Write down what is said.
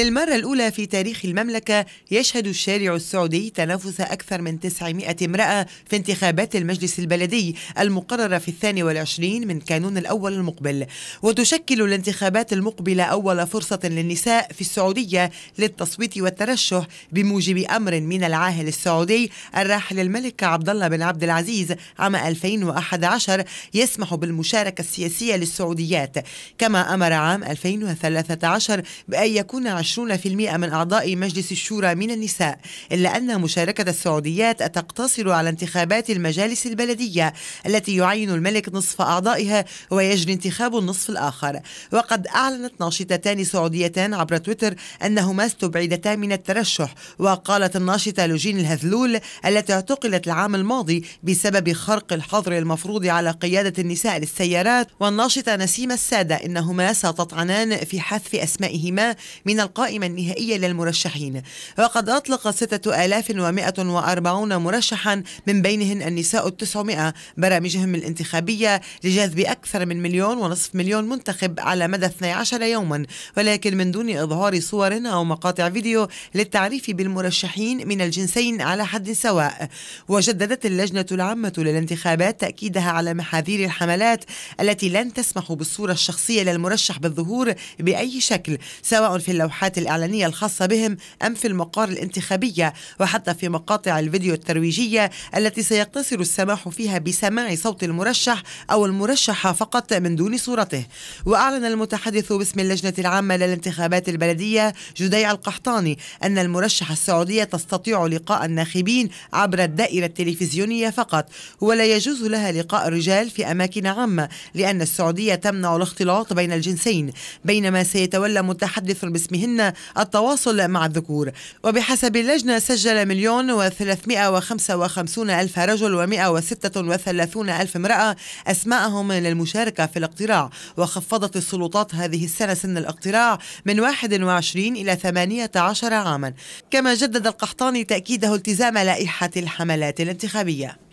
للمرة الأولى في تاريخ المملكة يشهد الشارع السعودي تنافس أكثر من 900 امرأة في انتخابات المجلس البلدي المقررة في الثاني والعشرين من كانون الأول المقبل وتشكل الانتخابات المقبلة أول فرصة للنساء في السعودية للتصويت والترشح بموجب أمر من العاهل السعودي الراحل الملك عبد الله بن عبد العزيز عام 2011 يسمح بالمشاركة السياسية للسعوديات كما أمر عام 2013 بأن يكون 20% من أعضاء مجلس الشورى من النساء إلا أن مشاركة السعوديات تقتصر على انتخابات المجالس البلدية التي يعين الملك نصف أعضائها ويجري انتخاب النصف الآخر وقد أعلنت ناشطتان سعوديتان عبر تويتر أنهما استبعدتا من الترشح وقالت الناشطة لوجين الهذلول التي اعتقلت العام الماضي بسبب خرق الحظر المفروض على قيادة النساء للسيارات والناشطة نسيمة السادة إنهما ستطعنان في حذف أسمائهما من القائمة النهائية للمرشحين وقد أطلق 6140 مرشحا من بينهن النساء 900 برامجهم الانتخابية لجذب أكثر من مليون ونصف مليون منتخب على مدى 12 يوما ولكن من دون إظهار صور أو مقاطع فيديو للتعريف بالمرشحين من الجنسين على حد سواء وجددت اللجنة العامة للانتخابات تأكيدها على محاذير الحملات التي لن تسمح بالصورة الشخصية للمرشح بالظهور بأي شكل سواء في اللوحات الصفحات الإعلانية الخاصة بهم أم في المقار الانتخابية وحتى في مقاطع الفيديو الترويجية التي سيقتصر السماح فيها بسماع صوت المرشح أو المرشحة فقط من دون صورته وأعلن المتحدث باسم اللجنة العامة للانتخابات البلدية جديع القحطاني أن المرشحة السعودية تستطيع لقاء الناخبين عبر الدائرة التلفزيونية فقط ولا يجوز لها لقاء الرجال في أماكن عامة لأن السعودية تمنع الاختلاط بين الجنسين بينما سيتولى متحدث باسمهن من التواصل مع الذكور وبحسب اللجنة سجل مليون وثلاثمائة وخمسة وخمسون ألف رجل ومائة وستة وثلاثون ألف امرأة أسماءهم للمشاركة في الاقتراع وخفضت السلطات هذه السنة سن الاقتراع من 21 إلى 18 عاما كما جدد القحطاني تأكيده التزام لائحة الحملات الانتخابية